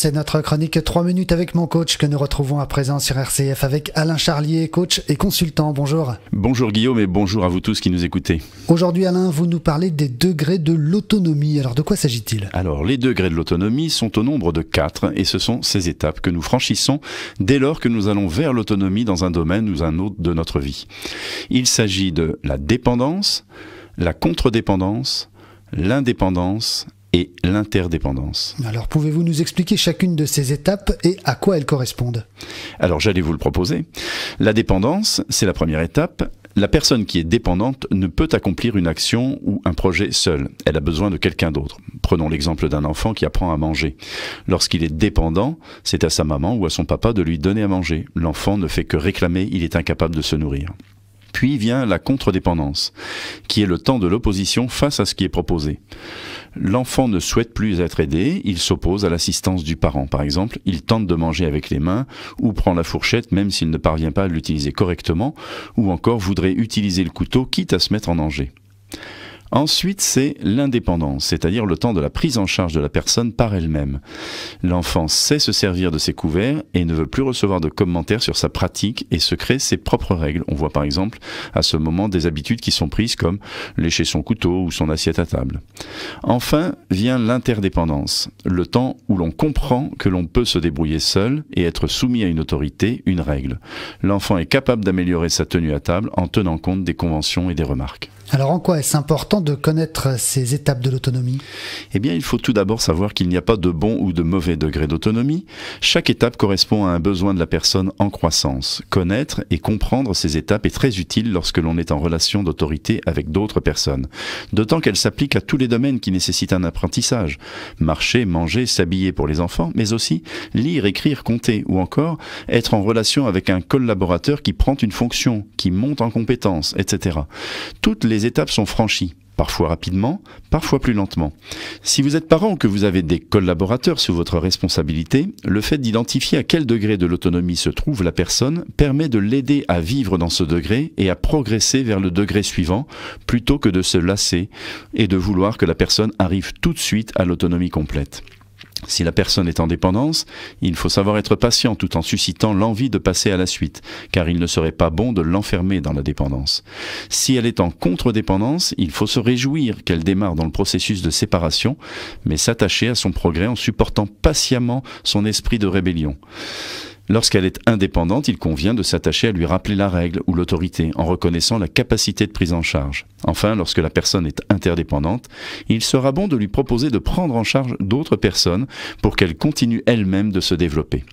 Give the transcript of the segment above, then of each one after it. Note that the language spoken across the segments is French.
C'est notre chronique 3 minutes avec mon coach que nous retrouvons à présent sur RCF avec Alain Charlier, coach et consultant. Bonjour. Bonjour Guillaume et bonjour à vous tous qui nous écoutez. Aujourd'hui Alain, vous nous parlez des degrés de l'autonomie. Alors de quoi s'agit-il Alors les degrés de l'autonomie sont au nombre de 4 et ce sont ces étapes que nous franchissons dès lors que nous allons vers l'autonomie dans un domaine ou un autre de notre vie. Il s'agit de la dépendance, la contre-dépendance, l'indépendance l'interdépendance. Alors pouvez-vous nous expliquer chacune de ces étapes et à quoi elles correspondent Alors j'allais vous le proposer. La dépendance, c'est la première étape. La personne qui est dépendante ne peut accomplir une action ou un projet seule. Elle a besoin de quelqu'un d'autre. Prenons l'exemple d'un enfant qui apprend à manger. Lorsqu'il est dépendant, c'est à sa maman ou à son papa de lui donner à manger. L'enfant ne fait que réclamer, il est incapable de se nourrir. Puis vient la contre-dépendance, qui est le temps de l'opposition face à ce qui est proposé. L'enfant ne souhaite plus être aidé, il s'oppose à l'assistance du parent par exemple, il tente de manger avec les mains, ou prend la fourchette même s'il ne parvient pas à l'utiliser correctement, ou encore voudrait utiliser le couteau quitte à se mettre en danger. Ensuite, c'est l'indépendance, c'est-à-dire le temps de la prise en charge de la personne par elle-même. L'enfant sait se servir de ses couverts et ne veut plus recevoir de commentaires sur sa pratique et se crée ses propres règles. On voit par exemple à ce moment des habitudes qui sont prises comme lécher son couteau ou son assiette à table. Enfin vient l'interdépendance, le temps où l'on comprend que l'on peut se débrouiller seul et être soumis à une autorité, une règle. L'enfant est capable d'améliorer sa tenue à table en tenant compte des conventions et des remarques. Alors en quoi est-ce important de connaître ces étapes de l'autonomie Eh bien, il faut tout d'abord savoir qu'il n'y a pas de bon ou de mauvais degré d'autonomie. Chaque étape correspond à un besoin de la personne en croissance. Connaître et comprendre ces étapes est très utile lorsque l'on est en relation d'autorité avec d'autres personnes, d'autant qu'elle s'applique à tous les domaines qui nécessitent un apprentissage. Marcher, manger, s'habiller pour les enfants, mais aussi lire, écrire, compter, ou encore être en relation avec un collaborateur qui prend une fonction, qui monte en compétence, etc. Toutes les les étapes sont franchies parfois rapidement, parfois plus lentement. Si vous êtes parent ou que vous avez des collaborateurs sous votre responsabilité, le fait d'identifier à quel degré de l'autonomie se trouve la personne permet de l'aider à vivre dans ce degré et à progresser vers le degré suivant, plutôt que de se lasser et de vouloir que la personne arrive tout de suite à l'autonomie complète. Si la personne est en dépendance, il faut savoir être patient tout en suscitant l'envie de passer à la suite, car il ne serait pas bon de l'enfermer dans la dépendance. Si elle est en contre-dépendance, il faut se réjouir qu'elle démarre dans le processus de séparation, mais s'attacher à son progrès en supportant patiemment son esprit de rébellion. Lorsqu'elle est indépendante, il convient de s'attacher à lui rappeler la règle ou l'autorité en reconnaissant la capacité de prise en charge. Enfin, lorsque la personne est interdépendante, il sera bon de lui proposer de prendre en charge d'autres personnes pour qu'elle continue elle-même de se développer.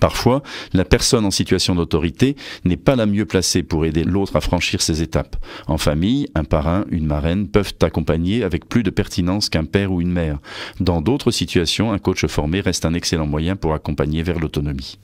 Parfois, la personne en situation d'autorité n'est pas la mieux placée pour aider l'autre à franchir ses étapes. En famille, un parrain, une marraine peuvent accompagner avec plus de pertinence qu'un père ou une mère. Dans d'autres situations, un coach formé reste un excellent moyen pour accompagner vers l'autonomie.